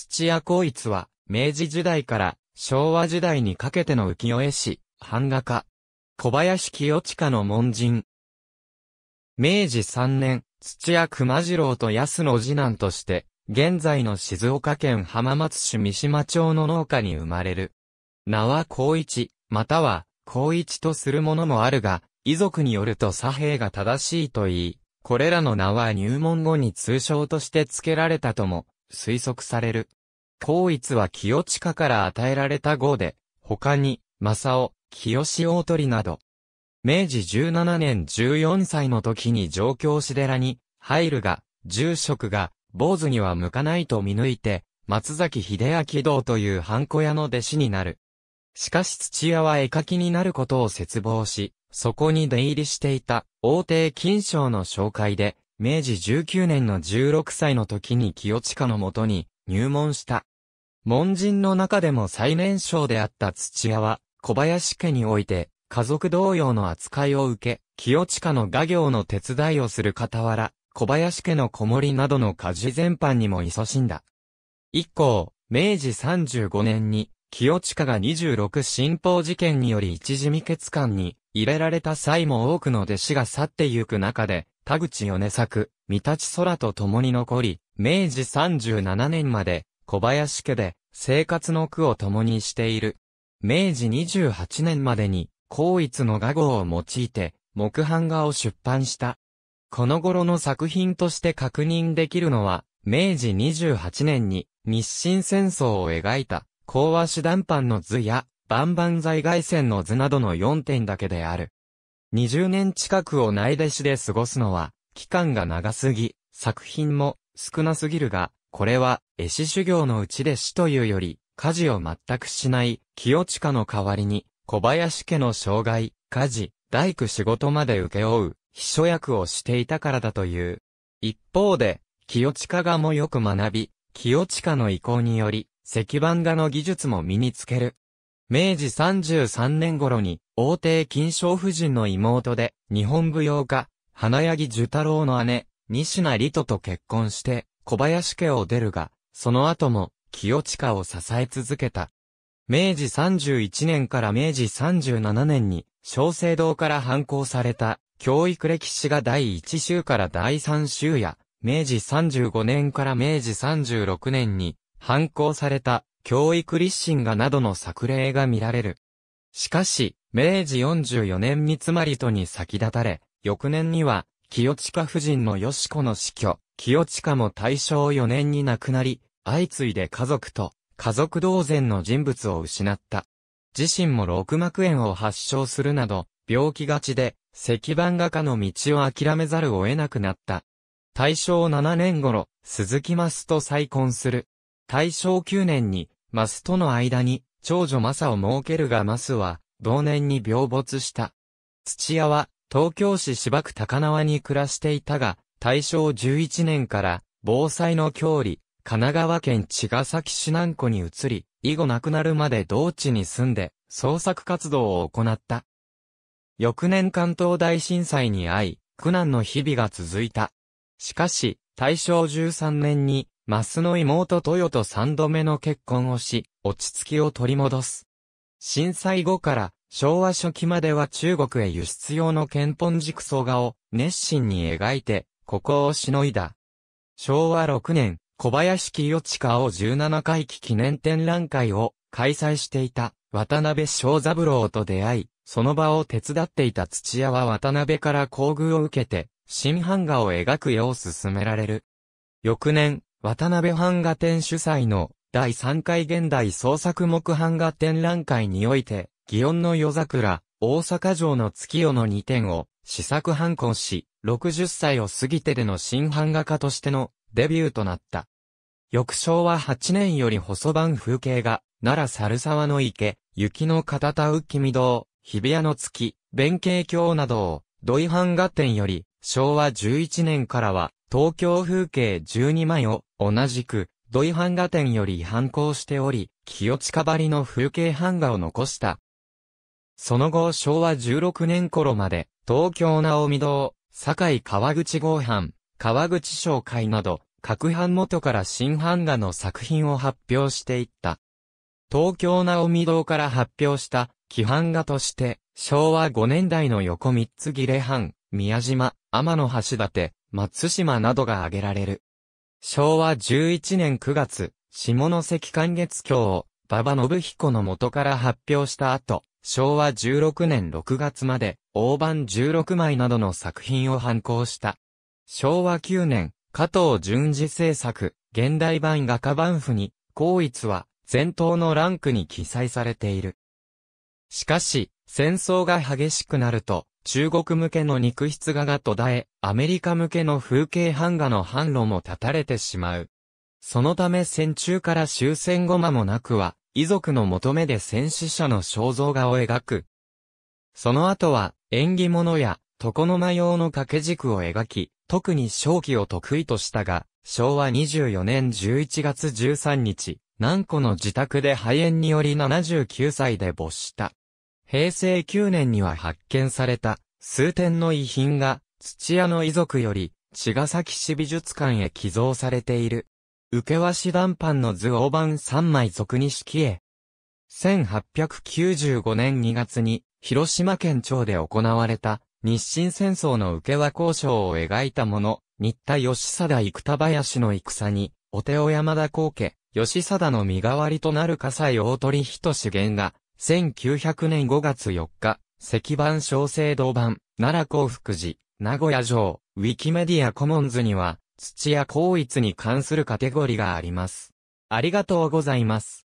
土屋光一は、明治時代から昭和時代にかけての浮世絵師、版画家。小林清親の門人。明治3年、土屋熊次郎と安の次男として、現在の静岡県浜松市三島町の農家に生まれる。名は光一、または、光一とするものもあるが、遺族によると左平が正しいと言い、これらの名は入門後に通称として付けられたとも推測される。光一は清近から与えられた号で、他に、正雄、清大鳥など、明治17年14歳の時に上京し寺に、入るが、住職が、坊主には向かないと見抜いて、松崎秀明道というハンコ屋の弟子になる。しかし土屋は絵描きになることを絶望し、そこに出入りしていた、王帝金賞の紹介で、明治19年の16歳の時に清近のもとに、入門した。門人の中でも最年少であった土屋は、小林家において、家族同様の扱いを受け、清近の画業の手伝いをする傍ら、小林家の子守などの家事全般にも勤しんだ。以降、明治35年に、清近が26新法事件により一時未決官に入れられた際も多くの弟子が去ってゆく中で、田口米作、三立空と共に残り、明治37年まで小林家で生活の苦を共にしている。明治28年までに、高一の画号を用いて、木版画を出版した。この頃の作品として確認できるのは、明治28年に日清戦争を描いた、講和師団版の図や、万々歳外線の図などの4点だけである。20年近くを内弟子で過ごすのは、期間が長すぎ、作品も少なすぎるが、これは、絵師修行のうちで師というより、家事を全くしない、清近の代わりに、小林家の障害、家事、大工仕事まで請け負う、秘書役をしていたからだという。一方で、清近画もよく学び、清近の意向により、石版画の技術も身につける。明治33年頃に、王帝金賞夫人の妹で、日本舞踊家、花柳樹太郎の姉、西名里と結婚して、小林家を出るが、その後も、清近を支え続けた。明治31年から明治37年に、小生堂から反抗された、教育歴史が第1週から第3週や、明治35年から明治36年に、反抗された、教育立身がなどの作例が見られる。しかし、明治44年三つまりとに先立たれ、翌年には、清近夫人の吉子の死去、清近も大正4年に亡くなり、相次いで家族と家族同然の人物を失った。自身も六膜炎を発症するなど、病気がちで、石版画家の道を諦めざるを得なくなった。大正7年頃、鈴木マスと再婚する。大正9年に、マスとの間に、長女マサを設けるがマスは、同年に病没した。土屋は、東京市芝区高輪に暮らしていたが、大正11年から防災の郷里、神奈川県茅ヶ崎市南湖に移り、以後亡くなるまで同地に住んで、創作活動を行った。翌年関東大震災に遭い、苦難の日々が続いた。しかし、大正13年に、マスの妹豊と三度目の結婚をし、落ち着きを取り戻す。震災後から昭和初期までは中国へ輸出用の憲本軸層画を熱心に描いて、ここをしのいだ。昭和6年、小林清親を17回期記念展覧会を開催していた渡辺昭三郎と出会い、その場を手伝っていた土屋は渡辺から厚遇を受けて、新版画を描くよう勧められる。翌年、渡辺版画展主催の第3回現代創作木版画展覧会において、祇園の夜桜、大阪城の月夜の2点を、試作反抗し、60歳を過ぎてでの新版画家としてのデビューとなった。翌昭和8年より細版風景が、奈良猿沢の池、雪の片田浮御堂、日比谷の月、弁慶橋などを、土井版画展より、昭和11年からは、東京風景12枚を、同じく、土井版画展より反抗しており、清近張りの風景版画を残した、その後昭和16年頃まで、東京直美堂、堺川口合版、川口商会など、各版元から新版画の作品を発表していった。東京直美堂から発表した、規範画として、昭和5年代の横三つ切れ版、宮島、天の橋立、松島などが挙げられる。昭和11年9月、下関関月橋を、馬場信彦の元から発表した後、昭和16年6月まで、大判16枚などの作品を反行した。昭和9年、加藤淳二制作、現代版画家版譜に、光一は、前頭のランクに記載されている。しかし、戦争が激しくなると、中国向けの肉質画が途絶え、アメリカ向けの風景版画の販路も断たれてしまう。そのため戦中から終戦後間もなくは、遺族の求めで戦死者の肖像画を描く。その後は、縁起物や、床の間用の掛け軸を描き、特に正気を得意としたが、昭和24年11月13日、南湖の自宅で肺炎により79歳で没した。平成9年には発見された、数点の遺品が、土屋の遺族より、茅ヶ崎市美術館へ寄贈されている。受けし談判の図大版3枚俗に式へ。1895年2月に、広島県庁で行われた、日清戦争の受け和交渉を描いたもの、新田義貞生田林の戦に、お手を山田光家、義貞の身代わりとなる笠西大鳥人主元が、1900年5月4日、石版小聖堂版、奈良幸福寺、名古屋城、ウィキメディアコモンズには、土や硬一に関するカテゴリがあります。ありがとうございます。